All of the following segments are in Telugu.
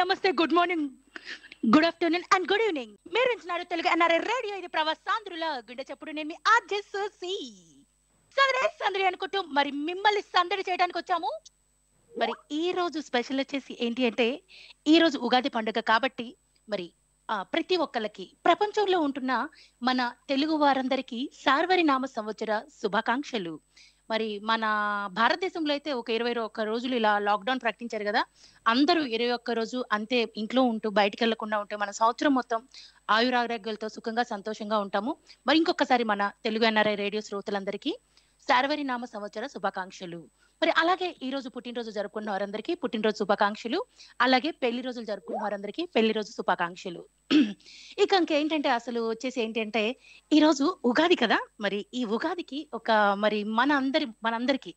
నమస్తే good morning good afternoon and good evening మీరు ఇచ్చినారు తెలుగు ఎన్ఆర్ఐ రేడియో ఇది సాంద్రుల గుండె చెప్పుడు నేను మీ ఆర్జెస్ సి సందడి సందడి అనుకుంటూ మరి మిమ్మల్ని సందడి చేయడానికి వచ్చాము మరి ఈ రోజు స్పెషల్ వచ్చేసి ఏంటి అంటే ఈ రోజు ఉగాది పండుగ కాబట్టి మరి ప్రతి ఒక్కరికి ప్రపంచంలో ఉంటున్న మన తెలుగు వారందరికీ సార్వరి నామ సంవత్సర శుభాకాంక్షలు మరి మన భారతదేశంలో అయితే ఒక ఇరవై ఒక్క రోజులు ఇలా లాక్డౌన్ ప్రకటించారు కదా అందరూ ఇరవై ఒక్క రోజు అంతే ఇంట్లో ఉంటూ బయటకు వెళ్లకుండా ఉంటే మన సంవత్సరం మొత్తం ఆయురారోగ్యాలతో సుఖంగా సంతోషంగా ఉంటాము మరి ఇంకొకసారి మన తెలుగు ఎన్ఆర్ఐ రేడియో శ్రోతలందరికీ శారవరి నామ సంవత్సర శుభాకాంక్షలు మరి అలాగే ఈ రోజు పుట్టినరోజు జరుపుకున్న వారందరికీ పుట్టినరోజు శుభాకాంక్షలు అలాగే పెళ్లి రోజులు జరుపుకున్న వారందరికీ పెళ్లి రోజు శుభాకాంక్షలు ఇక ఇంకేంటంటే అసలు వచ్చేసి ఏంటంటే ఈ రోజు ఉగాది కదా మరి ఈ ఉగాదికి ఒక మరి మన అందరి మనందరికి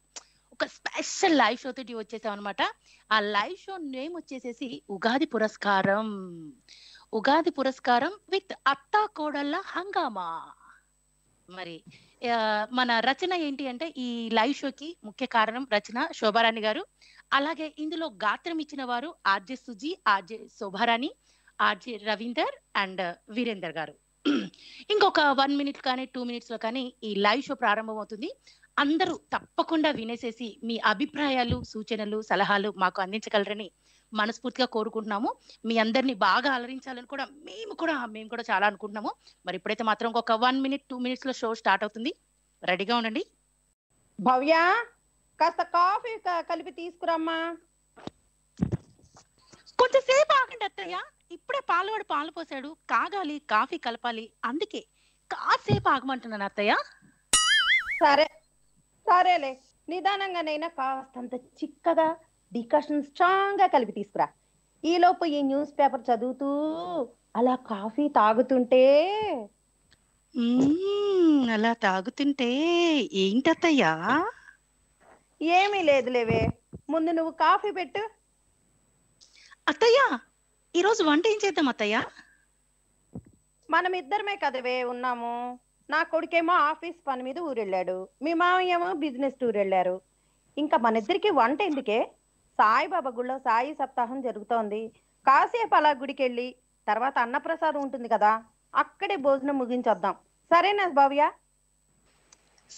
ఒక స్పెషల్ లైవ్ షో తోటి వచ్చేసాం అనమాట ఆ లైవ్ షో నేమ్ వచ్చేసేసి ఉగాది పురస్కారం ఉగాది పురస్కారం విత్ అత్తా కోడళ్ళ హంగామా మరి మన రచన ఏంటి అంటే ఈ లైవ్ షోకి ముఖ్య కారణం రచన శోభారాణి గారు అలాగే ఇందులో గాత్రం ఇచ్చిన వారు RJ Suji RJ Shobharani RJ Ravinder and Virender garu ఇంకొక వన్ మినిట్ కానీ టూ మినిట్స్ లో కానీ ఈ లైవ్ షో ప్రారంభం అవుతుంది అందరూ తప్పకుండా వినేసేసి మీ అభిప్రాయాలు సూచనలు సలహాలు మాకు అందించగలరని మనస్ఫూర్తిగా కోరుకుంటున్నాము మీ అందరినీ బాగా అలరించాలని కూడా మేము కూడా మేము కూడా చాలా అనుకుంటున్నాము మరి ఇప్పుడైతే మాత్రం ఒక వన్ మినిట్ టూ మినిట్స్ లో షో స్టార్ట్ అవుతుంది రెడీగా ఉండండి భవ్య కాస్త కాఫీ కలిపి తీసుకురమ్మా కొంచెంసేపు ఆగండి అత్తయ్య ఇప్పుడే పాలవాడు పాలు పోసాడు కాగాలి కాఫీ కలపాలి అందుకే కాసేపు ఆగమంటున్నాను అత్తయ్య సరే సరేలే నిదానంగానైనా కాస్తంత చిక్కగా డికాషన్ స్ట్రాంగ్ గా కలిపి తీసుకురా ఈలోపు ఈ న్యూస్ పేపర్ చదువుతూ అలా కాఫీ తాగుతుంటే అలా తాగుతుంటే ఏంటత్తయ్యా ఏమీ లేదు లేవే ముందు నువ్వు కాఫీ పెట్టు అత్తయ్యా ఈరోజు వంట ఏం చేద్దాం అత్తయ్యా మనం ఇద్దరమే కదవే ఉన్నాము నా కొడుకేమో ఆఫీస్ పని మీద ఊరెళ్ళాడు మీ మామయ్యేమో బిజినెస్ టూర్ వెళ్ళారు ఇంకా మన ఇద్దరికి వంట ఎందుకే సాయిబాబా గుళ్ళో సాయి సప్తాహం జరుగుతోంది కాసేపు అలా గుడికెళ్ళి తర్వాత అన్నప్రసాదం ఉంటుంది కదా అక్కడే భోజనం ముగించొద్దాం సరేనా భావ్య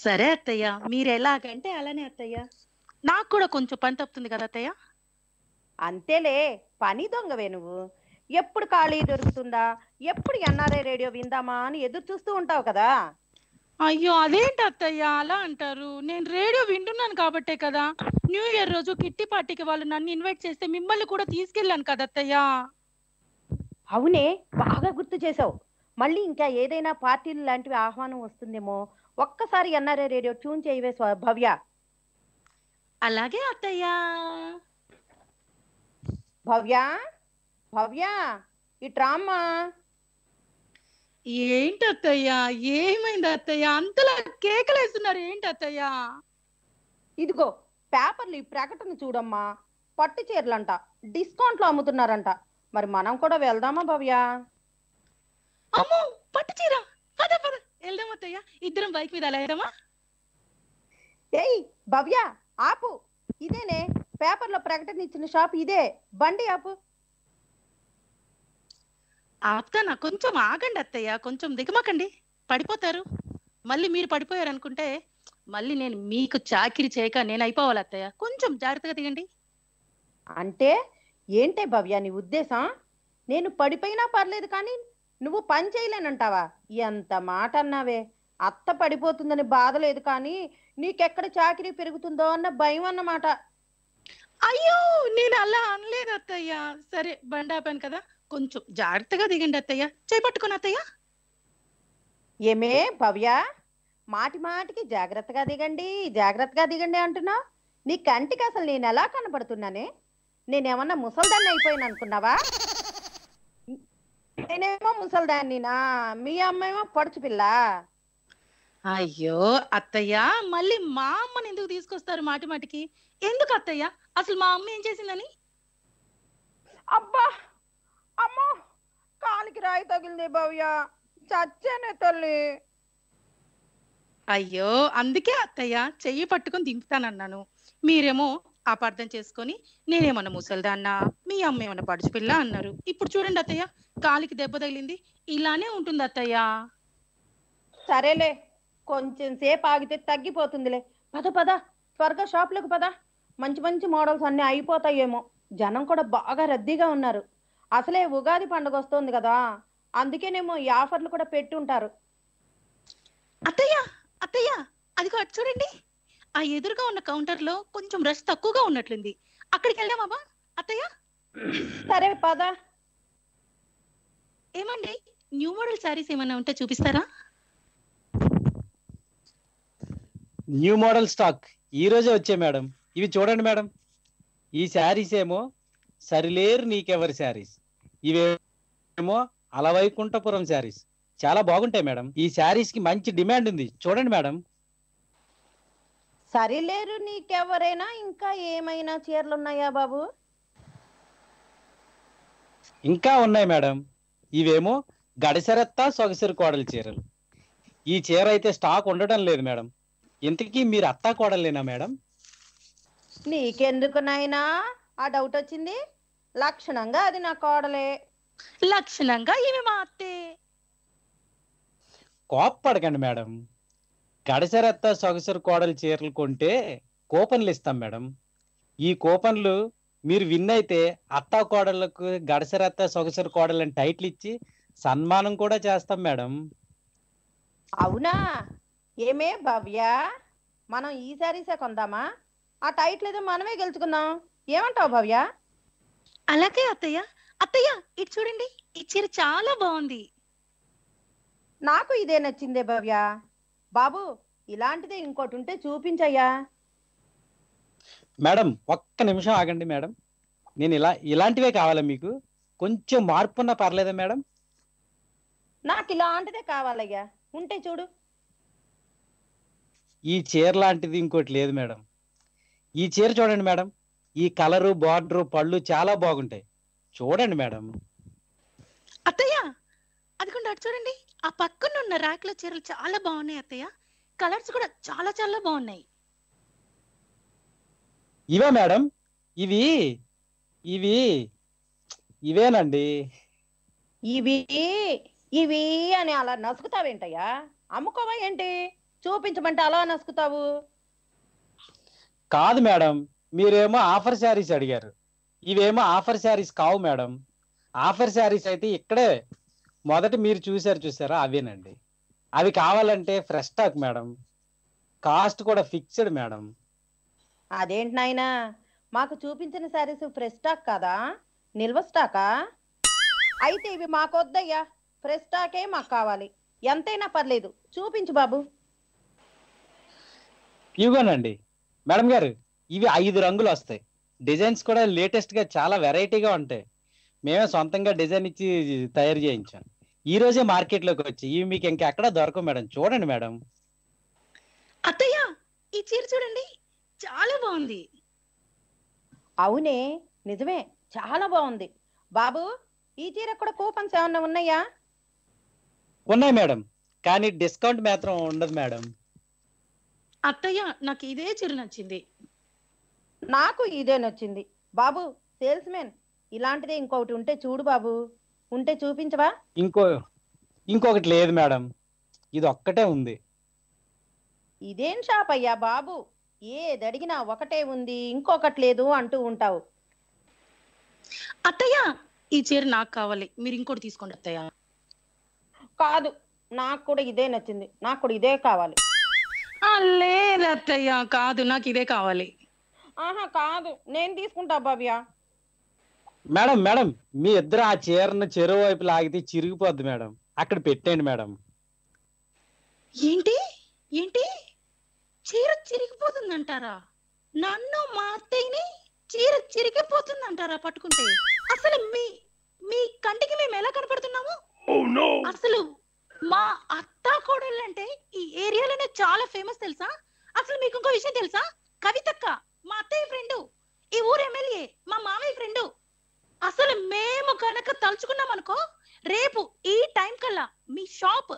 సరే అత్తయ్య మీరు ఎలాగంటే అలానే అత్తయ్య నాకు కూడా కొంచెం పని తప్పుతుంది కదా అత్తయ్య అంతేలే పని దొంగవే నువ్వు ఎప్పుడు ఖాళీ దొరుకుతుందా ఎప్పుడు ఎన్ఆర్ఐ రేడియో విందామా అని ఎదురు చూస్తూ ఉంటావు కదా అయ్యో అదేంటి అత్తయ్య అలా అంటారు నేను రేడియో వింటున్నాను కాబట్టే కదా న్యూ ఇయర్ రోజు కిట్టి పార్టీకి వాళ్ళు నన్ను ఇన్వైట్ చేస్తే మిమ్మల్ని కూడా తీసుకెళ్ళాను కదా అత్తయ్య అవునే బాగా గుర్తు చేసావు మళ్ళీ ఇంకా ఏదైనా పార్టీలు లాంటివి ఆహ్వానం వస్తుందేమో ఒక్కసారి ఎన్ఆర్ఏ రేడియో ట్యూన్ చేయవే భవ్య అలాగే అత్తయ్య భవ్య భవ్య ఈ డ్రామా ఏంటి అత్తయ్య ఏమైంది అత్తయ్య అంతలా కేకలేస్తున్నారు ఏంటి అత్తయ్య ఇదిగో పేపర్లు ఈ ప్రకటన చూడమ్మా పట్టు చీరలంట డిస్కౌంట్ లో అమ్ముతున్నారంట మరి మనం కూడా వెళ్దామా భవ్య అమ్మో పట్టు చీర వెళ్దాం అత్తయ్య ఇద్దరం బైక్ మీద వెళ్దామా ఏయ్ భవ్య ఆపు ఇదేనే పేపర్లో ప్రకటన ఇచ్చిన షాప్ ఇదే బండి ఆపు ఆప్తానా కొంచెం ఆగండి అత్తయ్య కొంచెం దిగమకండి పడిపోతారు మళ్ళీ మీరు పడిపోయారు అనుకుంటే మళ్ళీ నేను మీకు చాకిరి చేయక నేను అయిపోవాలి అత్తయ్య కొంచెం జాగ్రత్తగా దిగండి అంటే ఏంటే భవ్య నీ ఉద్దేశం నేను పడిపోయినా పర్లేదు కానీ నువ్వు పని చేయలేనంటావా ఎంత మాట అన్నావే అత్త పడిపోతుందని బాధ లేదు కానీ నీకెక్కడ చాకిరీ పెరుగుతుందో అన్న భయం అన్నమాట అయ్యో నేను అలా అనలేదు అత్తయ్య సరే బండాపాను కదా కొంచెం జాగ్రత్తగా దిగండి అత్తయ్య చేపట్టుకుని అత్తయ్య ఏమే భవ్య మాటి మాటికి జాగ్రత్తగా దిగండి జాగ్రత్తగా దిగండి అంటున్నా నీ కంటికి అసలు నేను ఎలా కనపడుతున్నానే నేనేమన్నా ముసల్దాన్ని అయిపోయాను అనుకున్నావా నేనేమో ముసల్దాన్నినా మీ అమ్మేమో పడుచు పిల్ల అయ్యో అత్తయ్య మళ్ళీ మా అమ్మని ఎందుకు తీసుకొస్తారు మాటి మాటికి ఎందుకు అత్తయ్య అసలు మా అమ్మ ఏం చేసిందని అబ్బా అమ్మో కాలికి రాయి తగిలింది భవ్య చచ్చేనే తల్లి అయ్యో అందుకే అత్తయ్య చెయ్యి పట్టుకుని దింపుతానన్నాను మీరేమో అపార్థం చేసుకొని నేనేమన్నా ముసలిదాన్నా మీ అమ్మ ఏమన్నా పిల్ల అన్నారు ఇప్పుడు చూడండి అత్తయ్య కాలికి దెబ్బ తగిలింది ఇలానే ఉంటుంది అత్తయ్య సరేలే కొంచెం సేపు ఆగితే తగ్గిపోతుందిలే పద పద త్వరగా షాప్లకు పద మంచి మంచి మోడల్స్ అన్ని అయిపోతాయేమో జనం కూడా బాగా రద్దీగా ఉన్నారు అసలే ఉగాది పండుగ వస్తుంది కదా అందుకేనేమో ఈ ఆఫర్లు కూడా ఉంటారు అత్తయ్య అత్తయ్య అది చూడండి ఆ ఎదురుగా ఉన్న కౌంటర్ లో కొంచెం రష్ తక్కువగా ఉన్నట్లుంది అక్కడికి వెళ్దామా అత్తయ్య సరే పద ఏమండి న్యూ మోడల్ సారీస్ ఏమైనా ఉంటే చూపిస్తారా న్యూ మోడల్ స్టాక్ ఈ రోజే వచ్చే మేడం ఇవి చూడండి మేడం ఈ శారీస్ ఏమో సరిలేరు నీకెవరి శారీస్ ఇవేమో అలవైకుంఠపురం శారీస్ చాలా బాగుంటాయి మేడం ఈ శారీస్ కి మంచి డిమాండ్ ఉంది చూడండి మేడం సరిలేరు నీకెవరైనా ఇంకా ఏమైనా చీరలు ఉన్నాయా బాబు ఇంకా ఉన్నాయి మేడం ఇవేమో గడిసరెత్త సొగసిరి కోడలు చీరలు ఈ చీర అయితే స్టాక్ ఉండటం లేదు మేడం ఇంతకీ మీరు అత్తా కోడలేనా మేడం నీకెందుకు నాయనా ఆ డౌట్ వచ్చింది లక్షణంగా అది నా కోడలే లక్షణంగా ఇవి మా అత్తే కోప్పడకండి మేడం గడసరత్త సొగసరు కోడలు చీరలు కొంటే కూపన్లు ఇస్తాం మేడం ఈ కూపన్లు మీరు విన్ అయితే అత్త కోడళ్ళకు గడసరత్త సొగసరు అని టైటిల్ ఇచ్చి సన్మానం కూడా చేస్తాం మేడం అవునా ఏమే భవ్య మనం ఈసారి కొందామా ఆ టైటిల్ ఏదో మనమే గెలుచుకుందాం ఏమంటావు భవ్య అలాగే అత్తయ్య అత్తయ్య ఇటు చూడండి ఈ చీర చాలా బాగుంది నాకు ఇదే నచ్చిందే భవ్య బాబు ఇలాంటిదే ఇంకోటి ఉంటే చూపించయ్యా మేడం ఒక్క నిమిషం ఆగండి మేడం నేను ఇలా ఇలాంటివే కావాలా మీకు కొంచెం మార్పు ఉన్నా పర్లేదా మేడం నాకు ఇలాంటిదే కావాలయ్యా ఉంటే చూడు ఈ చీర లాంటిది ఇంకోటి లేదు మేడం ఈ చీర చూడండి మేడం ఈ కలరు బార్డర్ పళ్ళు చాలా బాగుంటాయి చూడండి మేడం అత్తయ్య అదిగోండి అటు చూడండి ఆ పక్కన ఉన్న ర్యాక్ లో చీరలు చాలా బాగున్నాయి అత్తయ్య కలర్స్ కూడా చాలా చాలా బాగున్నాయి ఇవే మేడం ఇవి ఇవి ఇవేనండి ఇవి ఇవి అని అలా నసుకుతావేంటయ్యా అమ్ముకోవా ఏంటి చూపించమంటే అలా నసుకుతావు కాదు మేడం మీరేమో ఆఫర్ శారీస్ అడిగారు ఇవేమో ఆఫర్ శారీస్ కావు మేడం ఆఫర్ శారీస్ అయితే ఇక్కడే మొదట మీరు చూశారు చూసారా అవేనండి అవి కావాలంటే ఫ్రెష్ స్టాక్ మేడం కాస్ట్ కూడా ఫిక్స్డ్ మేడం అదేంటి నాయనా మాకు చూపించిన శారీస్ ఫ్రెష్ స్టాక్ కదా నిల్వ స్టాకా అయితే ఇవి మాకు వద్దయ్యా ఫ్రెష్ స్టాకే మాకు కావాలి ఎంతైనా పర్లేదు చూపించు బాబు ఇవ్వనండి మేడం గారు ఇవి ఐదు రంగులు వస్తాయి డిజైన్స్ కూడా లేటెస్ట్ గా చాలా వెరైటీగా ఉంటాయి మేమే సొంతంగా డిజైన్ ఇచ్చి తయారు చేయించాం ఈ రోజే మార్కెట్ లోకి వచ్చి ఇవి మీకు ఇంకెక్కడ దొరకవు మేడం చూడండి మేడం అత్తయ్య ఈ చీర చూడండి చాలా బాగుంది అవునే నిజమే చాలా బాగుంది బాబు ఈ చీర కూడా కూపన్స్ ఏమన్నా ఉన్నాయా ఉన్నాయి మేడం కానీ డిస్కౌంట్ మాత్రం ఉండదు మేడం అత్తయ్య నాకు ఇదే చీర నచ్చింది నాకు ఇదే నచ్చింది బాబు సేల్స్ మెన్ ఇలాంటిదే ఇంకొకటి ఉంటే చూడు బాబు ఉంటే చూపించవా ఇంకో ఇంకొకటి లేదు మేడం ఇది ఒక్కటే ఉంది ఇదేం షాప్ అయ్యా బాబు అడిగినా ఒకటే ఉంది ఇంకొకటి లేదు అంటూ ఉంటావు అత్తయ్య ఈ చీర నాకు కావాలి మీరు ఇంకోటి తీసుకోండి అత్తయ్య కాదు నాకు కూడా ఇదే నచ్చింది నాకు కూడా ఇదే కావాలి లేదు అత్తయ్య కాదు నాకు ఇదే కావాలి ఆహా కాదు నేను తీసుకుంటా భవ్య మేడం మేడం మీ ఇద్దరు ఆ చీరను చెరువు వైపు లాగితే చిరిగిపోద్ది మేడం అక్కడ పెట్టండి మేడం ఏంటి ఏంటి చీర చిరిగిపోతుందంటారా నన్ను మా అత్తయ్యని చీర చిరిగిపోతుందంటారా పట్టుకుంటే అసలు మీ మీ కంటికి మేము ఎలా కనపడుతున్నాము oh, అసలు మా అత్త కోడలు అంటే ఈ ఏరియాలోనే చాలా ఫేమస్ తెలుసా అసలు మీకు ఇంకో విషయం తెలుసా కవితక్క మా అత్తయ్య ఫ్రెండ్ ఈ ఊరు ఎమ్మెల్యే మా మామయ్య ఫ్రెండ్ అసలు మేము కనుక తలుచుకున్నాం అనుకో రేపు ఈ టైం కల్లా మీ షాప్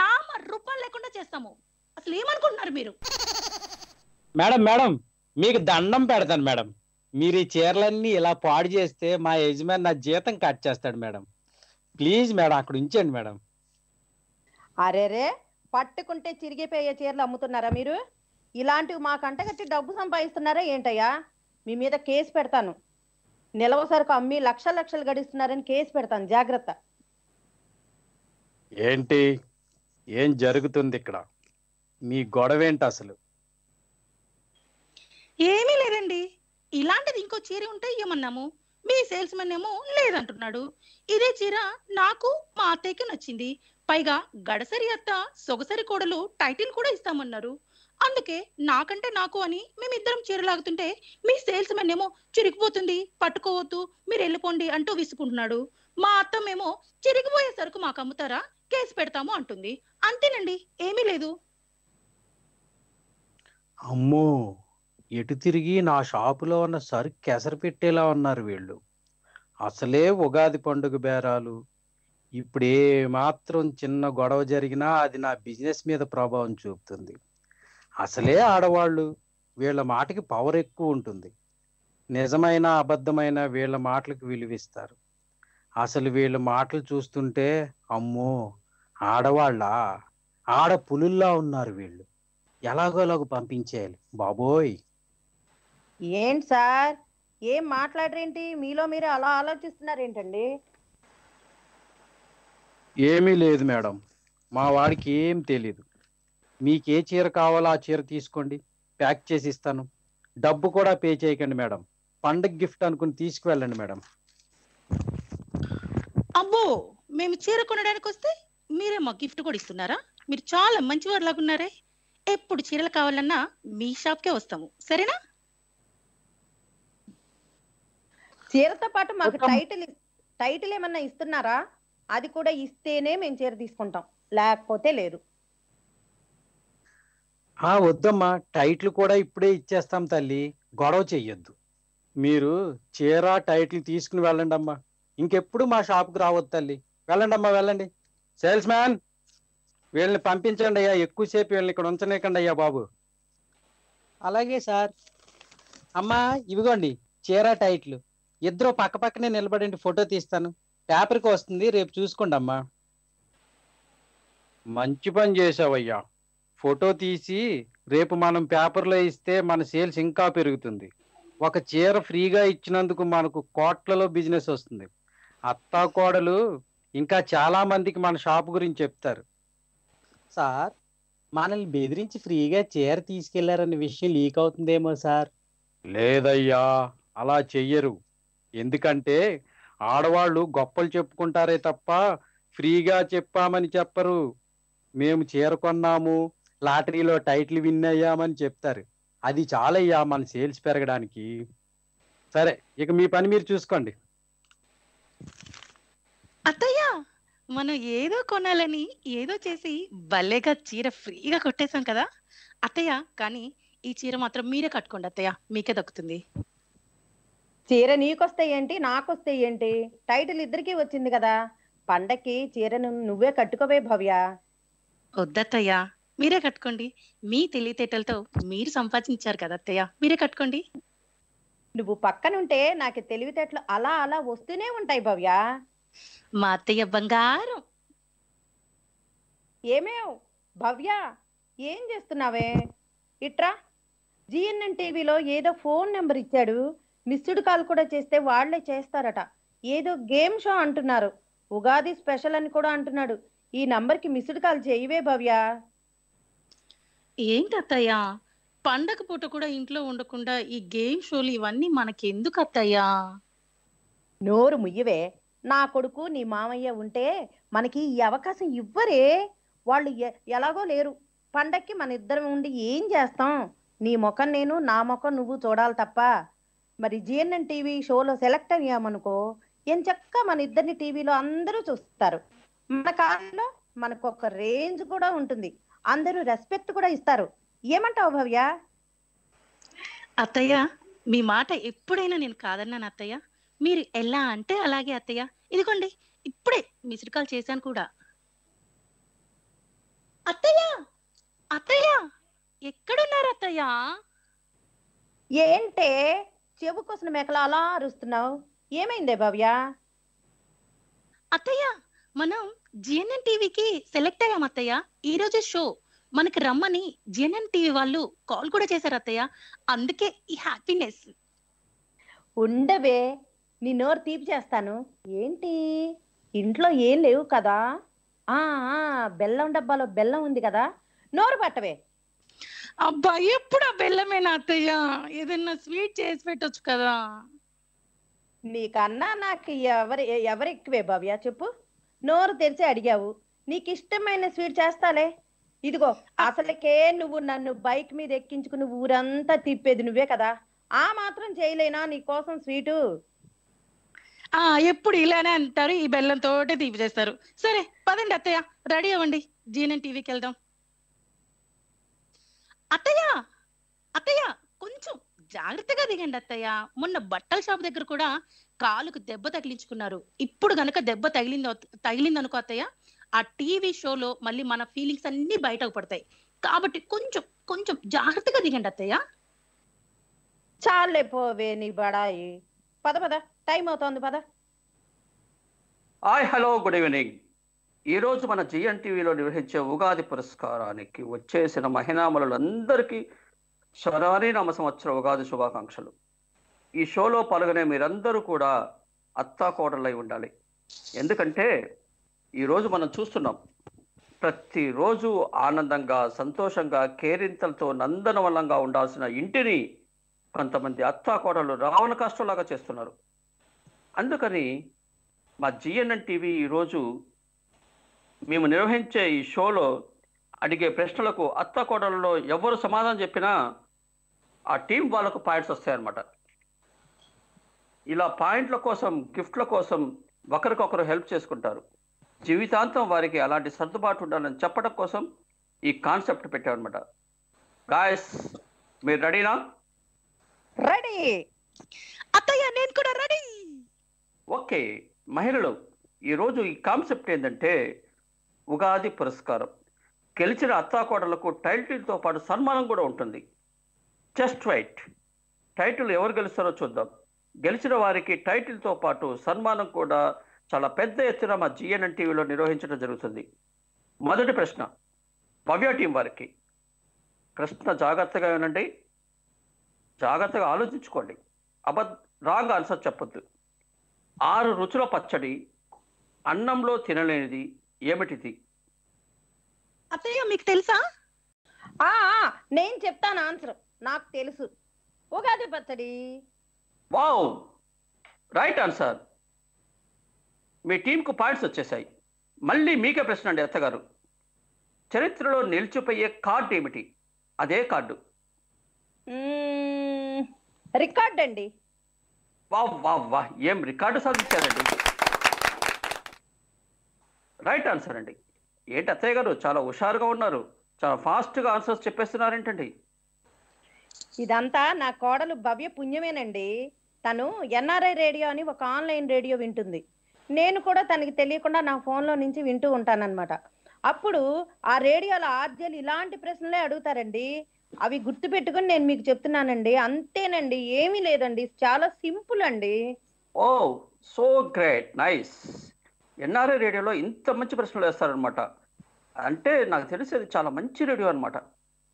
నామ రూపం లేకుండా చేస్తాము అసలు ఏమనుకుంటున్నారు మీరు మేడం మేడం మీకు దండం పెడతాను మేడం మీరు ఈ చీరలన్నీ ఇలా పాడు చేస్తే మా యజమాని నా జీతం కట్ చేస్తాడు మేడం ప్లీజ్ మేడం అక్కడ ఉంచండి మేడం అరే రే పట్టుకుంటే చిరిగిపోయే చీరలు అమ్ముతున్నారా మీరు ఇలాంటివి మా కంటగట్టి డబ్బు సంపాదిస్తున్నారా ఏంటయ్యా మీ మీద కేసు పెడతాను నిలవ సరుకు అమ్మి లక్ష లక్షలు గడిస్తున్నారని కేసు పెడతాను జాగ్రత్త ఏంటి ఏం జరుగుతుంది ఇక్కడ మీ గొడవ ఏంటి అసలు ఏమీ లేదండి ఇలాంటిది ఇంకో చీర ఉంటే ఏమన్నాము మీ సేల్స్ మెన్ ఏమో లేదంటున్నాడు ఇదే చీర నాకు మా అత్తయ్యకి నచ్చింది పైగా గడసరి అత్త సొగసరి కోడలు టైటిల్ కూడా ఇస్తామన్నారు అందుకే నాకంటే నాకు అని మేమిద్దరం చీరలాగుతుంటే మీ సేల్స్ మెన్ ఏమో చిరిగిపోతుంది పట్టుకోవద్దు మీరు వెళ్ళిపోండి అంటూ విసుకుంటున్నాడు మా అత్తమేమో చిరిగిపోయే సరుకు మాకు అమ్ముతారా కేసు పెడతాము అంటుంది అంతేనండి ఏమీ లేదు అమ్మో ఎటు తిరిగి నా షాపులో ఉన్న సరుకు కెసరు పెట్టేలా ఉన్నారు వీళ్ళు అసలే ఉగాది పండుగ బేరాలు ఇప్పుడు మాత్రం చిన్న గొడవ జరిగినా అది నా బిజినెస్ మీద ప్రభావం చూపుతుంది అసలే ఆడవాళ్ళు వీళ్ళ మాటకి పవర్ ఎక్కువ ఉంటుంది నిజమైన అబద్ధమైన వీళ్ళ మాటలకు విలువిస్తారు అసలు వీళ్ళ మాటలు చూస్తుంటే అమ్మో ఆడవాళ్ళ ఆడ పులుల్లా ఉన్నారు వీళ్ళు ఎలాగోలాగ పంపించేయాలి బాబోయ్ ఏంటి సార్ ఏం మాట్లాడరేంటి మీలో మీరు అలా ఆలోచిస్తున్నారేంటండి ఏమీ లేదు మేడం మా వాడికి ఏం తెలీదు మీకు ఏ చీర కావాలో ఆ చీర తీసుకోండి ప్యాక్ చేసి ఇస్తాను డబ్బు కూడా పే చేయకండి మేడం పండగ గిఫ్ట్ అనుకుని తీసుకువెళ్ళండి మేడం అబ్బో మేము చీర కొనడానికి వస్తే మీరే మాకు గిఫ్ట్ కూడా ఇస్తున్నారా మీరు చాలా మంచి మంచివారు ఉన్నారే ఎప్పుడు చీరలు కావాలన్నా మీ షాప్కే వస్తాము సరేనా చీరతో పాటు మాకు టైటిల్ టైటిల్ ఏమన్నా ఇస్తున్నారా అది కూడా ఇస్తేనే మేము చీర తీసుకుంటాం లేకపోతే లేదు ఆ వద్దమ్మా టైటిల్ కూడా ఇప్పుడే ఇచ్చేస్తాం తల్లి గొడవ చెయ్యొద్దు మీరు చీర టైటిల్ తీసుకుని వెళ్ళండి అమ్మా ఇంకెప్పుడు మా షాప్కి రావద్దు తల్లి వెళ్ళండి అమ్మా వెళ్ళండి సేల్స్ మ్యాన్ వీళ్ళని పంపించండి అయ్యా ఎక్కువసేపు వీళ్ళని ఇక్కడ ఉంచనీకండి అయ్యా బాబు అలాగే సార్ అమ్మా ఇవిగోండి చీర టైట్లు ఇద్దరు పక్క పక్కనే నిలబడండి ఫోటో తీస్తాను పేపర్కి వస్తుంది రేపు చూసుకోండి అమ్మా మంచి పని చేసావయ్యా ఫోటో తీసి రేపు మనం పేపర్లో ఇస్తే మన సేల్స్ ఇంకా పెరుగుతుంది ఒక చీర ఫ్రీగా ఇచ్చినందుకు మనకు కోట్లలో బిజినెస్ వస్తుంది అత్తా కోడలు ఇంకా చాలా మందికి మన షాప్ గురించి చెప్తారు సార్ మనల్ని బెదిరించి ఫ్రీగా చీర తీసుకెళ్లారన్న విషయం లీక్ అవుతుందేమో సార్ లేదయ్యా అలా చెయ్యరు ఎందుకంటే ఆడవాళ్ళు గొప్పలు చెప్పుకుంటారే తప్ప ఫ్రీగా చెప్పామని చెప్పరు మేము చీర కొన్నాము లాటరీలో టైటిల్ విన్ అయ్యామని చెప్తారు అది చాలయ్యా మన సేల్స్ పెరగడానికి సరే ఇక మీ పని మీరు చూసుకోండి అత్తయ్య మనం ఏదో కొనాలని ఏదో చేసి భలేగా చీర ఫ్రీగా కొట్టేశాం కదా అత్తయ్య కానీ ఈ చీర మాత్రం మీరే కట్టుకోండి అత్తయ్య మీకే దక్కుతుంది చీర నీకొస్తాయి ఏంటి నాకొస్తాయి ఏంటి టైటిల్ ఇద్దరికీ వచ్చింది కదా పండక్కి చీరను నువ్వే కట్టుకోవే భవ్య వద్దత్తయ్యా మీరే కట్టుకోండి మీ తెలివితేటలతో మీరు సంపాదించారు కదా అత్తయ్య మీరే కట్టుకోండి నువ్వు పక్కనుంటే నాకు తెలివితేటలు అలా అలా వస్తూనే ఉంటాయి భవ్య మా అత్తయ్య బంగారం ఏమే భవ్య ఏం చేస్తున్నావే ఇట్రా జిఎన్ఎన్ టీవీలో ఏదో ఫోన్ నెంబర్ ఇచ్చాడు మిస్డ్ కాల్ కూడా చేస్తే వాళ్లే చేస్తారట ఏదో గేమ్ షో అంటున్నారు ఉగాది స్పెషల్ అని కూడా అంటున్నాడు ఈ నంబర్కి మిస్డ్ కాల్ చేయవే భవ్య ఏంటత్తయ్యా పండగ పూట కూడా ఇంట్లో ఉండకుండా ఈ గేమ్ షోలు ఇవన్నీ మనకి ఎందుకు నోరు ముయ్యవే నా కొడుకు నీ మామయ్య ఉంటే మనకి ఈ అవకాశం ఇవ్వరే వాళ్ళు ఎ- ఎలాగో లేరు పండక్కి మన ఇద్దరం ఉండి ఏం చేస్తాం నీ ముఖం నేను నా ముఖం నువ్వు చూడాలి తప్ప మరి జిఎన్ఎన్ టీవీ షోలో సెలెక్ట్ అయ్యామనుకో ఏం చక్క మన ఇద్దరిని టీవీలో అందరూ చూస్తారు మన కాలంలో మనకు ఒక రేంజ్ కూడా ఉంటుంది అందరూ రెస్పెక్ట్ కూడా ఇస్తారు ఏమంటావు భవ్య అత్తయ్య మీ మాట ఎప్పుడైనా నేను కాదన్నాను అత్తయ్య మీరు ఎలా అంటే అలాగే అత్తయ్య ఇదిగోండి ఇప్పుడే మిస్డ్ కాల్ చేశాను కూడా అత్తయ్య అత్తయ్య ఎక్కడున్నారు అత్తయ్య ఏంటే చెవు కోసం మేకలు అలా అరుస్తున్నావు ఏమైందే భవ్య అత్తయ్య మనం జిఎన్ఎన్ టీవీకి సెలెక్ట్ అయ్యాం అత్తయ్య ఈ రోజు షో మనకి రమ్మని జిఎన్ఎన్ టీవీ వాళ్ళు కాల్ కూడా చేశారు అత్తయ్య అందుకే ఈ హ్యాపీనెస్ ఉండవే నీ నోరు తీపి చేస్తాను ఏంటి ఇంట్లో ఏం లేవు కదా ఆ బెల్లం డబ్బాలో బెల్లం ఉంది కదా నోరు పట్టవే అబ్బా ఎప్పుడు బెల్లమేనా అత్తయ్య ఏదైనా స్వీట్ చేసి పెట్టొచ్చు కదా నీకన్నా నాకు ఎవరి ఎవరు ఎక్కువే భవ్య చెప్పు నోరు తెరిచి అడిగావు నీకు ఇష్టమైన స్వీట్ చేస్తాలే ఇదిగో అసలుకే నువ్వు నన్ను బైక్ మీద ఎక్కించుకుని ఊరంతా తిప్పేది నువ్వే కదా ఆ మాత్రం చేయలేనా నీ కోసం స్వీటు ఆ ఎప్పుడు ఇలానే అంటారు ఈ బెల్లం తోటే తీపి చేస్తారు సరే పదండి అత్తయ్య రెడీ అవ్వండి జీనన్ టీవీకి వెళ్దాం అత్తయ్య అత్తయ్య కొంచెం జాగ్రత్తగా దిగండి అత్తయ్య మొన్న బట్టల షాప్ దగ్గర కూడా కాలుకు దెబ్బ తగిలించుకున్నారు ఇప్పుడు గనక దెబ్బ తగిలిందో తగిలింది అనుకో అత్తయ్య ఆ టీవీ షోలో మళ్ళీ మన ఫీలింగ్స్ అన్ని బయటకు పడతాయి కాబట్టి కొంచెం కొంచెం జాగ్రత్తగా దిగండి అత్తయ్య చాలే పోవే నీ బడాయి పద పద టైం అవుతోంది పద హాయ్ హలో గుడ్ ఈవినింగ్ రోజు మన జిఎన్ టీవీలో నిర్వహించే ఉగాది పురస్కారానికి వచ్చేసిన మహిళామణులందరికీ నామ సంవత్సర ఉగాది శుభాకాంక్షలు ఈ షోలో పాల్గొనే మీరందరూ కూడా అత్తాకోడలై ఉండాలి ఎందుకంటే ఈరోజు మనం చూస్తున్నాం ప్రతిరోజు ఆనందంగా సంతోషంగా కేరింతలతో నందనవలంగా ఉండాల్సిన ఇంటిని కొంతమంది అత్తాకోడలు రావణ కష్టంలాగా చేస్తున్నారు అందుకని మా జిఎన్ఎన్ టీవీ ఈరోజు మేము నిర్వహించే ఈ షోలో అడిగే ప్రశ్నలకు అత్తాకోడలలో ఎవరు సమాధానం చెప్పినా ఆ టీం వాళ్ళకు పాయింట్స్ వస్తాయన్నమాట ఇలా పాయింట్ల కోసం గిఫ్ట్ల కోసం ఒకరికొకరు హెల్ప్ చేసుకుంటారు జీవితాంతం వారికి అలాంటి సర్దుబాటు ఉండాలని చెప్పడం కోసం ఈ కాన్సెప్ట్ పెట్టామన్నమాట గాయస్ మీరు రెడీనా రెడీ అత్తయ్య నేను కూడా రెడీ ఓకే మహిళలు ఈరోజు ఈ కాన్సెప్ట్ ఏంటంటే ఉగాది పురస్కారం గెలిచిన అత్తాకోడలకు టైటిల్తో పాటు సన్మానం కూడా ఉంటుంది జస్ట్ వైట్ టైటిల్ ఎవరు గెలుస్తారో చూద్దాం గెలిచిన వారికి టైటిల్తో పాటు సన్మానం కూడా చాలా పెద్ద ఎత్తున మా జిఎన్ఎన్ టీవీలో నిర్వహించడం జరుగుతుంది మొదటి ప్రశ్న భవ్య టీం వారికి ప్రశ్న జాగ్రత్తగా ఏనండి జాగ్రత్తగా ఆలోచించుకోండి అబద్ రాంగ్ ఆన్సర్ చెప్పొద్దు ఆరు రుచుల పచ్చడి అన్నంలో తినలేనిది ఏమిటిది అత్తయ్య మీకు తెలుసా నేను చెప్తాను ఆన్సర్ నాకు తెలుసు ఉగాది పచ్చడి వావ్ రైట్ ఆన్సర్ మీ టీంకు పాయింట్స్ వచ్చేసాయి మళ్ళీ మీకే ప్రశ్న అండి అత్తగారు చరిత్రలో నిలిచిపోయే కార్డు ఏమిటి అదే కార్డు రికార్డ్ అండి వా వా వా ఏం రికార్డు సాధించారండి రైట్ ఆన్సర్ అండి ఏంటి అత్తయ్య గారు చాలా హుషారుగా ఉన్నారు చాలా ఫాస్ట్గా ఆన్సర్స్ చెప్పేస్తున్నారేంటండి ఇదంతా నా కోడలు భవ్య పుణ్యమేనండి తను ఎన్ఆర్ఐ రేడియో అని ఒక ఆన్లైన్ రేడియో వింటుంది నేను కూడా తనకి తెలియకుండా నా ఫోన్లో నుంచి వింటూ ఉంటానన్నమాట అప్పుడు ఆ రేడియోలో ఆర్జీలు ఇలాంటి ప్రశ్నలే అడుగుతారండి అవి పెట్టుకుని నేను మీకు చెప్తున్నానండి అంతేనండి ఏమీ లేదండి చాలా సింపుల్ అండి oh so great nice NRI రేడియోలో ఇంత మంచి ప్రశ్నలు వేస్తారనమాట అంటే నాకు తెలిసి అది చాలా మంచి రేడియో అనమాట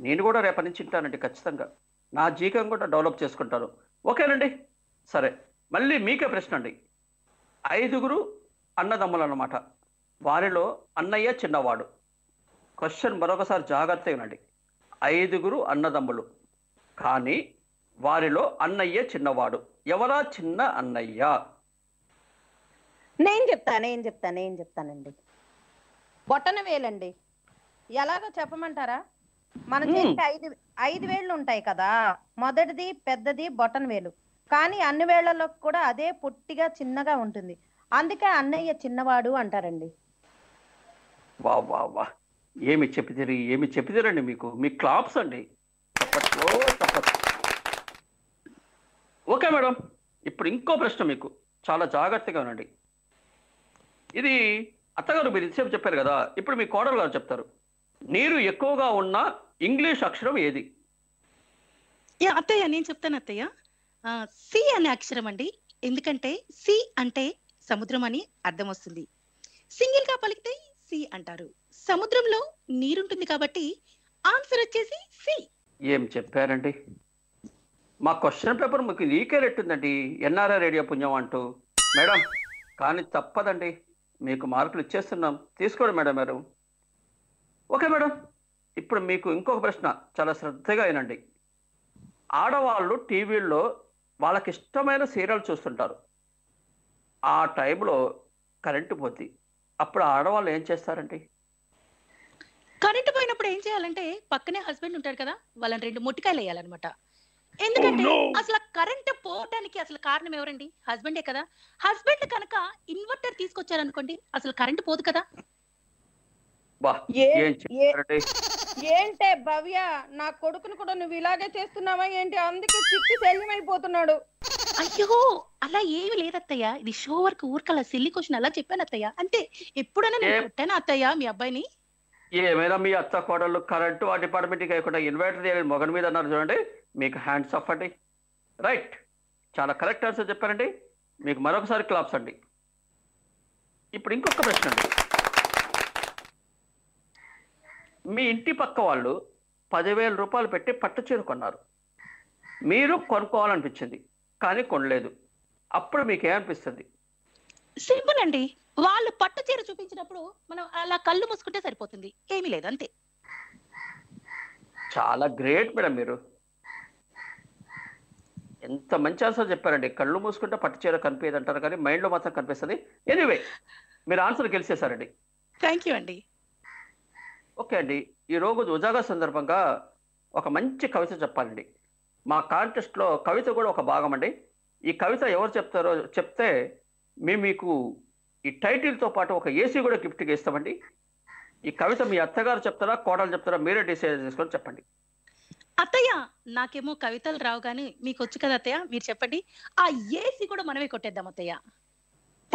నేను కూడా రేపటి నుంచి వింటానండి ఖచ్చితంగా నా జీకం కూడా డెవలప్ చేసుకుంటాను ఓకేనండి సరే మళ్ళీ మీకే ప్రశ్న అండి ఐదుగురు అన్నదమ్ములు అన్నమాట వారిలో అన్నయ్య చిన్నవాడు క్వశ్చన్ మరొకసారి జాగ్రత్తగా వినండి ఐదుగురు అన్నదమ్ములు కానీ వారిలో అన్నయ్య చిన్నవాడు ఎవరా చిన్న అన్నయ్య నేను చెప్తా నేను చెప్తా నేను చెప్తానండి బొట్టన వేలండి ఎలాగో చెప్పమంటారా మన చేతి ఐదు ఐదు వేళ్ళు ఉంటాయి కదా మొదటిది పెద్దది బొటన్ వేలు కానీ అన్ని వేళల్లో కూడా అదే పొట్టిగా చిన్నగా ఉంటుంది అందుకే అన్నయ్య చిన్నవాడు అంటారండి వా వా వా ఏమి చెప్పిదిరి ఏమి చెప్పితేరండి మీకు మీ క్లాప్స్ అండి ఓకే మేడం ఇప్పుడు ఇంకో ప్రశ్న మీకు చాలా జాగ్రత్తగా ఉండండి ఇది అత్తగారు మీరు ఇంతసేపు చెప్పారు కదా ఇప్పుడు మీ కోడలు గారు చెప్తారు నీరు ఎక్కువగా ఉన్న ఇంగ్లీష్ అక్షరం ఏది అత్తయ్య నేను చెప్తాను అత్తయ్య సి అనే అక్షరం అండి ఎందుకంటే సి అంటే సముద్రం అని అర్థం వస్తుంది సింగిల్ గా పలికితే సి అంటారు సముద్రంలో నీరుంటుంది కాబట్టి ఆన్సర్ వచ్చేసి సి ఏం చెప్పారండి మా క్వశ్చన్ పేపర్ మీకు లీకే రెట్టుందండి ఎన్ఆర్ఆర్ రేడియో పుణ్యం అంటూ మేడం కానీ తప్పదండి మీకు మార్కులు ఇచ్చేస్తున్నాం తీసుకోండి మేడం మీరు ఓకే మేడం ఇప్పుడు మీకు ఇంకొక ప్రశ్న చాలా శ్రద్ధగా అయినండి ఆడవాళ్ళు టీవీల్లో వాళ్ళకి ఇష్టమైన సీరియల్ చూస్తుంటారు ఆ టైంలో కరెంటు పోద్ది అప్పుడు ఆడవాళ్ళు ఏం చేస్తారండి కరెంట్ పోయినప్పుడు ఏం చేయాలంటే పక్కనే హస్బెండ్ ఉంటారు కదా వాళ్ళని రెండు ముట్టికాయలు వేయాలన్నమాట ఎందుకంటే oh, అసలు కరెంట్ పోవడానికి అసలు కారణం ఎవరండి హస్బెండే కదా హస్బెండ్ కనుక ఇన్వర్టర్ తీసుకొచ్చారనుకోండి అసలు కరెంట్ పోదు కదా ఏంటే భవ్య నా కొడుకును కూడా నువ్వు ఇలాగే చేస్తున్నావా ఏంటి అందుకే చిక్కి శల్యమైపోతున్నాడు అయ్యో అలా ఏమి లేదత్తయ్య ఇది షో వర్క్ ఊరికల సిల్లి క్వశ్చన్ అలా చెప్పాను అత్తయ్య అంటే ఎప్పుడైనా నేను కొట్టానా అత్తయ్య మీ అబ్బాయిని ఏమైనా మీ అత్త కోడళ్ళు కరెంటు ఆ డిపార్ట్మెంట్ కాకుండా ఇన్వర్టర్ చేయాలి మొగన్ మీద అన్నారు చూడండి మీకు హ్యాండ్స్ ఆఫ్ అండి రైట్ చాలా కరెక్ట్ ఆన్సర్ చెప్పారండి మీకు మరొకసారి క్లాప్స్ అండి ఇప్పుడు ఇంకొక ప్రశ్న అండి మీ ఇంటి పక్క వాళ్ళు పదివేల రూపాయలు పెట్టి పట్టు చీర కొన్నారు మీరు కొనుక్కోవాలనిపించింది కానీ కొనలేదు అప్పుడు మీకు ఏమనిపిస్తుంది సింపుల్ అండి వాళ్ళు పట్టు చీర చూపించినప్పుడు మనం అలా కళ్ళు మూసుకుంటే సరిపోతుంది ఏమీ లేదు అంతే చాలా గ్రేట్ మేడం మీరు ఎంత మంచి ఆన్సర్ చెప్పారండి కళ్ళు మూసుకుంటే పట్టు చీర కనిపించదు అంటారు కానీ మైండ్లో మాత్రం కనిపిస్తుంది ఎనీవే మీరు ఆన్సర్ గెలిచేశారండి థ్యాంక్ యూ అండి ఓకే అండి ఈ రోజు ఉజాగా సందర్భంగా ఒక మంచి కవిత చెప్పాలండి మా కాంటెస్ట్లో కవిత కూడా ఒక భాగం అండి ఈ కవిత ఎవరు చెప్తారో చెప్తే మేము మీకు ఈ టైటిల్తో పాటు ఒక ఏసీ కూడా గిఫ్ట్గా ఇస్తామండి ఈ కవిత మీ అత్తగారు చెప్తారా కోడలు చెప్తారా మీరే డిసైడ్ చేసుకొని చెప్పండి అత్తయ్య నాకేమో కవితలు రావు కానీ మీకు వచ్చు కదా అత్తయ్య మీరు చెప్పండి ఆ ఏసీ కూడా మనమే కొట్టేద్దాం అత్తయ్య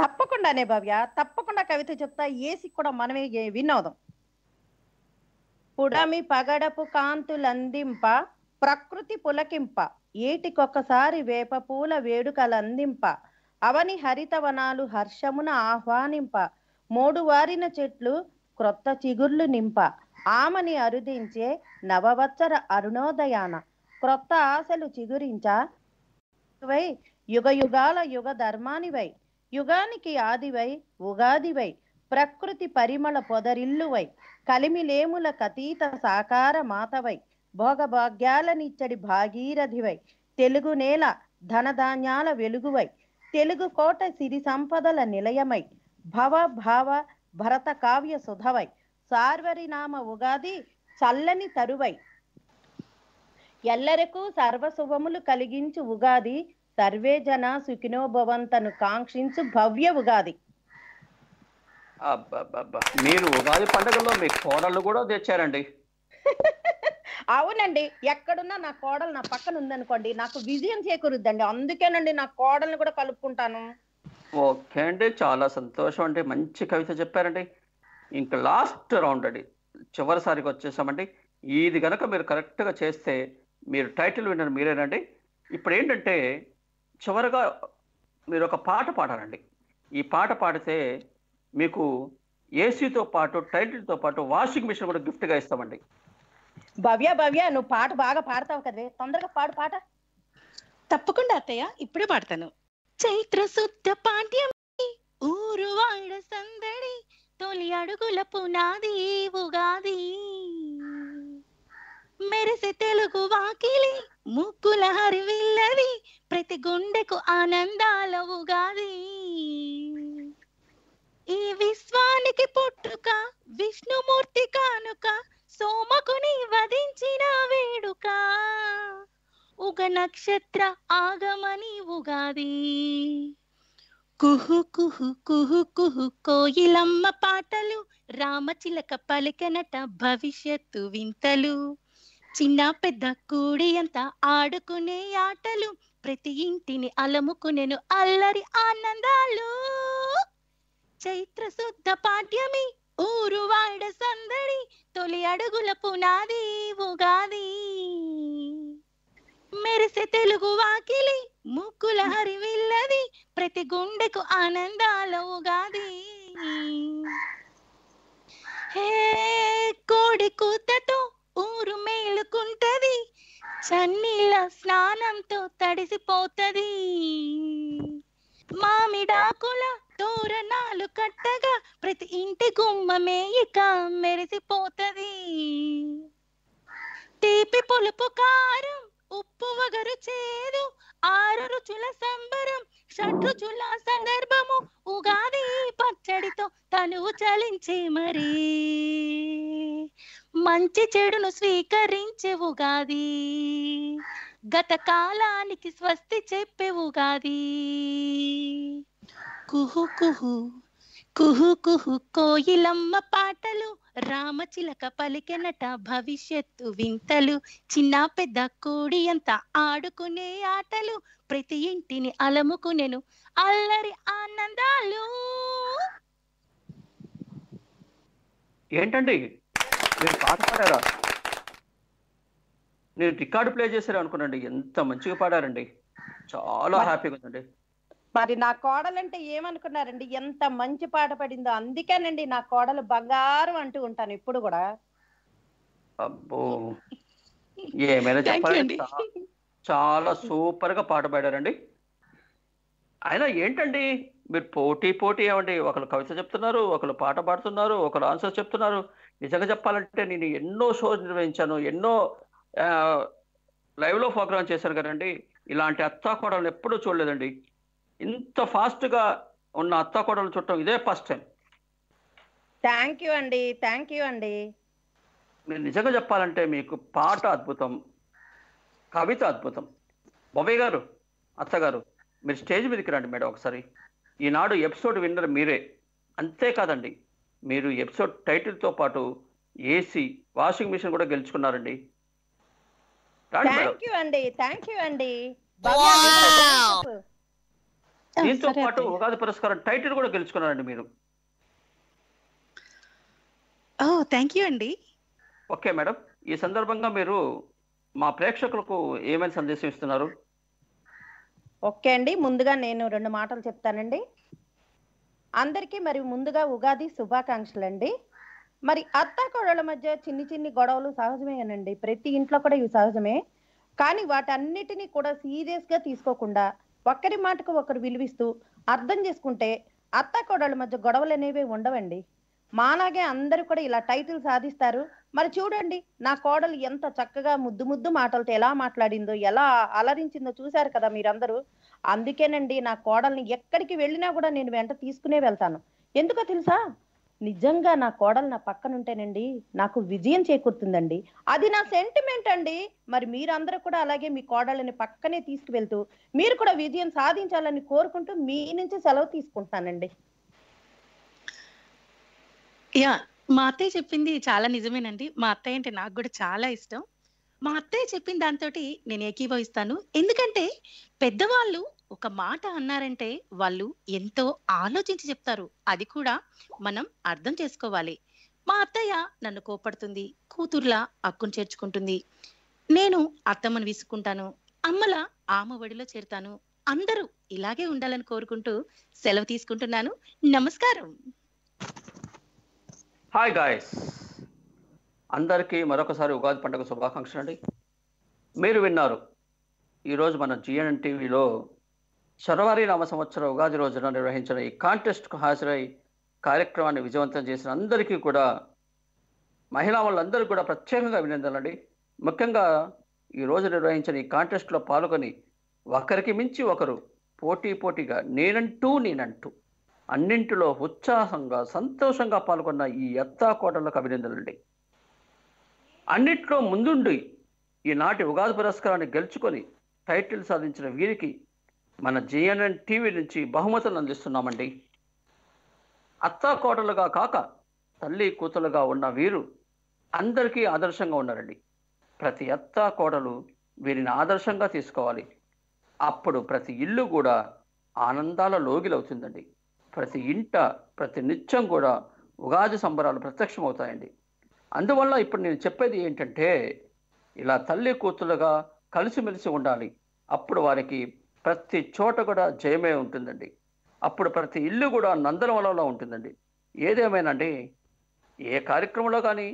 తప్పకుండానే భవ్య తప్పకుండా కవిత చెప్తా ఏసీ కూడా మనమే వినోదం పుడమి పగడపు కాంతులందింప ప్రకృతి పులకింప ఏటికొకసారి వేప పూల వేడుకలందింప అవని హరితవనాలు హర్షమున ఆహ్వానింప మూడువారిన చెట్లు క్రొత్త చిగుర్లు నింప ఆమని అరుదించే నవవత్సర అరుణోదయాన క్రొత్త ఆశలు చిగురించవై యుగ యుగాల యుగ ధర్మానివై యుగానికి ఆదివై ఉగాదివై ప్రకృతి పరిమళ పొదరిల్లువై కతీత సాకార మాతవై నిచ్చడి భాగీరథివై తెలుగు నేల ధనధాన్యాల వెలుగువై తెలుగు కోట సిరి సంపదల నిలయమై భవ భావ భరత కావ్య సుధవై సార్వరినామ ఉగాది చల్లని తరువై ఎల్లరకు సర్వశుభములు కలిగించు ఉగాది సర్వే జన సుఖినోభవంతను కాంక్షించు భవ్య ఉగాది మీరు ఉగాది పండుగలో మీ కోడళ్ళు కూడా తెచ్చారండి అవునండి ఎక్కడున్నా నా కోడలు నా పక్కన ఉందనుకోండి నాకు విజయం చేకూరుద్దండి అందుకేనండి నా కోడల్ని కూడా కలుపుకుంటాను ఓకే అండి చాలా సంతోషం అండి మంచి కవిత చెప్పారండి ఇంకా లాస్ట్ రౌండ్ అండి చివరిసారికి వచ్చేసామండి ఇది గనక మీరు కరెక్ట్గా చేస్తే మీరు టైటిల్ విన్నర్ మీరేనండి ఇప్పుడు ఏంటంటే చివరిగా మీరు ఒక పాట పాడారండి ఈ పాట పాడితే మీకు ఏసీతో పాటు టైటిల్తో పాటు వాషింగ్ మిషన్ కూడా గిఫ్ట్గా ఇస్తామండి భవ్య భవ్య నువ్వు పాట బాగా పాడతావు కదే తొందరగా పాడు పాట తప్పకుండా అత్తయ్య ఇప్పుడే పాడతాను చైత్ర శుద్ధ పాఠ్యం ఊరు వాళ్ళ సందడి తొలి అడుగుల పునాది ఉగాది మెరిసి తెలుగు వాకిలి ముక్కుల హరివిల్లది ప్రతి గుండెకు ఆనందాల ఉగాది ఈ విశ్వానికి పుట్టుక విష్ణుమూర్తి కానుక సోమకుని వధించిన వేడుక ఉగ నక్షత్ర ఆగమని ఉగాది కుహు కుహు కుహు కుహు కోయిలమ్మ పాటలు రామచిలక పలికనట భవిష్యత్తు వింతలు చిన్న పెద్ద కూడి అంత ఆడుకునే ఆటలు ప్రతి ఇంటిని అలముకునేను అల్లరి ఆనందాలు చైత్ర శుద్ధ పాఠ్యమి వాడ సందడి తొలి అడుగుల పునాది ఉగాది మెరిసే తెలుగు వాకిలి ముక్కుల హరివిల్లది ప్రతి గుండెకు ఆనందాల ఉగాది హే కోడి కూతతో ఊరు మేలుకుంటది చన్నీళ్ళ స్నానంతో తడిసిపోతది మామిడాకుల తోరణాలు కట్టగా ప్రతి ఇంటి గుమ్మమే ఇక మెరిసిపోతది తీపి పులుపు కారం ఉప్పు వగరు చేదు ఆరు రుచుల సంబరం షట్రుచుల సందర్భము ఉగాది పచ్చడితో తనువు చలించి మరి మంచి చెడును స్వీకరించే ఉగాది గత కాలానికి స్వస్తి చెప్పే ఉగాది కుహు కుహు కుహు కుహు కోయిలమ్మ పాటలు రామచిలక పలికెనట భవిష్యత్తు వింతలు చిన్న పెద్ద కోడి అంత ఆడుకునే ఆటలు ప్రతి ఇంటిని అలముకునేను అల్లరి ఆనందాలు ఏంటండి మీరు పాట పాడారా నేను రికార్డు ప్లే చేశారు అనుకున్నాండి ఎంత మంచిగా పాడారండి చాలా హ్యాపీగా ఉందండి మరి నా కోడలంటే ఏమనుకున్నారండి ఎంత మంచి పాట పడిందో అందుకేనండి నా కోడలు బంగారం అంటూ ఉంటాను ఇప్పుడు కూడా అబ్బో ఏమైనా చాలా సూపర్ గా పాట పాడారండి అయినా ఏంటండి మీరు పోటీ పోటీ ఏమండి ఒకరు కవిత చెప్తున్నారు ఒకరు పాట పాడుతున్నారు ఒకరు ఆన్సర్ చెప్తున్నారు నిజంగా చెప్పాలంటే నేను ఎన్నో షోస్ నిర్వహించాను ఎన్నో లో ప్రోగ్రామ్ చేశాను కదండి ఇలాంటి కోడలు ఎప్పుడూ చూడలేదండి ఇంత ఫాస్ట్గా ఉన్న అత్తాకోడలు చుట్టం ఇదే ఫస్ట్ టైం థ్యాంక్ యూ అండి థ్యాంక్ యూ అండి మీరు నిజంగా చెప్పాలంటే మీకు పాట అద్భుతం కవిత అద్భుతం బాబయ్య గారు అత్తగారు మీరు స్టేజ్ మీదకి రండి మేడం ఒకసారి ఈనాడు ఎపిసోడ్ విన్నర్ మీరే అంతేకాదండి మీరు ఎపిసోడ్ టైటిల్తో పాటు ఏసీ వాషింగ్ మిషన్ కూడా గెలుచుకున్నారండి థ్యాంక్ యూ అండి థ్యాంక్ యూ అండి దీంతో పాటు ఉగాది పురస్కారం టైటిల్ కూడా గెలుచుకున్నారండి మీరు ఓ థ్యాంక్ యూ అండి ఓకే మేడం ఈ సందర్భంగా మీరు మా ప్రేక్షకులకు ఏమైనా సందేశం ఇస్తున్నారు ఓకే అండి ముందుగా నేను రెండు మాటలు చెప్తానండి అందరికీ మరి ముందుగా ఉగాది శుభాకాంక్షలు అండి మరి అత్త కోడళ్ళ మధ్య చిన్ని చిన్ని గొడవలు సహజమేనండి ప్రతి ఇంట్లో కూడా ఇవి సహజమే కానీ వాటన్నిటినీ కూడా సీరియస్గా తీసుకోకుండా ఒక్కరి మాటకు ఒకరు విలువిస్తూ అర్థం చేసుకుంటే అత్త కోడళ్ళ మధ్య గొడవలు అనేవి ఉండవండి మాలాగే అందరూ కూడా ఇలా టైటిల్ సాధిస్తారు మరి చూడండి నా కోడలు ఎంత చక్కగా ముద్దు ముద్దు మాటలతో ఎలా మాట్లాడిందో ఎలా అలరించిందో చూశారు కదా మీరందరూ అందుకేనండి నా కోడల్ని ఎక్కడికి వెళ్ళినా కూడా నేను వెంట తీసుకునే వెళ్తాను ఎందుకో తెలుసా నిజంగా నా కోడలు నా పక్కన ఉంటేనండి నాకు విజయం చేకూరుతుందండి అది నా సెంటిమెంట్ అండి మరి మీరందరూ కూడా అలాగే మీ కోడళ్ళని పక్కనే తీసుకువెళ్తూ మీరు కూడా విజయం సాధించాలని కోరుకుంటూ మీ నుంచి సెలవు తీసుకుంటానండి యా మా అత్తయ్య చెప్పింది చాలా నిజమేనండి మా అత్తయ్య అంటే నాకు కూడా చాలా ఇష్టం మా అత్తయ్య చెప్పిన దాంతో నేను ఏకీభవిస్తాను ఎందుకంటే పెద్దవాళ్ళు ఒక మాట అన్నారంటే వాళ్ళు ఎంతో ఆలోచించి చెప్తారు అది కూడా మనం అర్థం చేసుకోవాలి మా అత్తయ్య నన్ను కోపడుతుంది కూతుర్లా అక్కును చేర్చుకుంటుంది నేను అత్తమ్మను వీసుకుంటాను అమ్మల ఆమె ఒడిలో చేరుతాను అందరూ ఇలాగే ఉండాలని కోరుకుంటూ సెలవు తీసుకుంటున్నాను నమస్కారం హాయ్ గాయస్ అందరికీ మరొకసారి ఉగాది పండుగ శుభాకాంక్షలు అండి మీరు విన్నారు ఈరోజు మన జిఎన్ టీవీలో శర్వారి నామ సంవత్సర ఉగాది రోజున నిర్వహించిన ఈ కాంటెస్ట్కు హాజరై కార్యక్రమాన్ని విజయవంతం చేసిన అందరికీ కూడా మహిళా వాళ్ళందరూ కూడా ప్రత్యేకంగా అభినందనండి ముఖ్యంగా ఈ రోజు నిర్వహించిన ఈ కాంటెస్ట్లో పాల్గొని ఒకరికి మించి ఒకరు పోటీ పోటీగా నేనంటూ నేనంటూ అన్నింటిలో ఉత్సాహంగా సంతోషంగా పాల్గొన్న ఈ ఎత్తా కోటలకు అభినందనలండి అన్నిట్లో ముందుండి ఈనాటి ఉగాది పురస్కారాన్ని గెలుచుకొని టైటిల్ సాధించిన వీరికి మన జేఎన్ఎన్ టీవీ నుంచి బహుమతులు అందిస్తున్నామండి అత్తాకోటలుగా కాక తల్లి కూతులుగా ఉన్న వీరు అందరికీ ఆదర్శంగా ఉన్నారండి ప్రతి అత్తా కోడలు వీరిని ఆదర్శంగా తీసుకోవాలి అప్పుడు ప్రతి ఇల్లు కూడా ఆనందాల లోగిలవుతుందండి ప్రతి ఇంట ప్రతి నిత్యం కూడా ఉగాది సంబరాలు ప్రత్యక్షమవుతాయండి అందువల్ల ఇప్పుడు నేను చెప్పేది ఏంటంటే ఇలా తల్లి కూతులుగా కలిసిమెలిసి ఉండాలి అప్పుడు వారికి ప్రతి చోట కూడా జయమే ఉంటుందండి అప్పుడు ప్రతి ఇల్లు కూడా నందనవనంలో ఉంటుందండి ఏదేమైనాండి ఏ కార్యక్రమంలో కానీ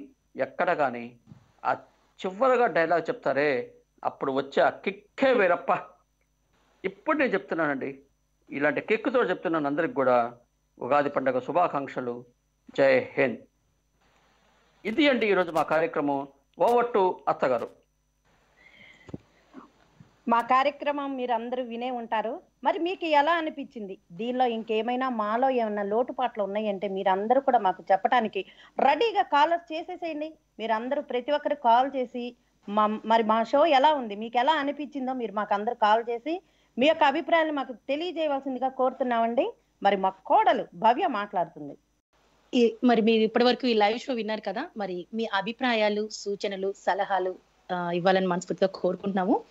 ఎక్కడ కానీ ఆ చివరగా డైలాగ్ చెప్తారే అప్పుడు వచ్చే ఆ కిక్కే వేరప్ప ఇప్పుడు నేను చెప్తున్నానండి ఇలాంటి కిక్కుతో చెప్తున్నాను అందరికి కూడా ఉగాది పండుగ శుభాకాంక్షలు జై హింద్ ఇది అండి ఈరోజు మా కార్యక్రమం ఓవర్ టు అత్తగారు మా కార్యక్రమం మీరు అందరూ వినే ఉంటారు మరి మీకు ఎలా అనిపించింది దీనిలో ఇంకేమైనా మాలో ఏమైనా లోటుపాట్లు ఉన్నాయంటే మీరు అందరూ కూడా మాకు చెప్పడానికి రెడీగా కాలర్స్ చేసేసేయండి మీరు అందరూ ప్రతి ఒక్కరు కాల్ చేసి మా మరి మా షో ఎలా ఉంది మీకు ఎలా అనిపించిందో మీరు మాకు అందరు కాల్ చేసి మీ యొక్క అభిప్రాయాలు మాకు తెలియజేయవలసిందిగా కోరుతున్నామండి మరి మా కోడలు భవ్య మాట్లాడుతుంది మరి మీరు ఇప్పటి వరకు ఈ లైవ్ షో విన్నారు కదా మరి మీ అభిప్రాయాలు సూచనలు సలహాలు ఇవ్వాలని మనస్ఫూర్తిగా కోరుకుంటున్నాము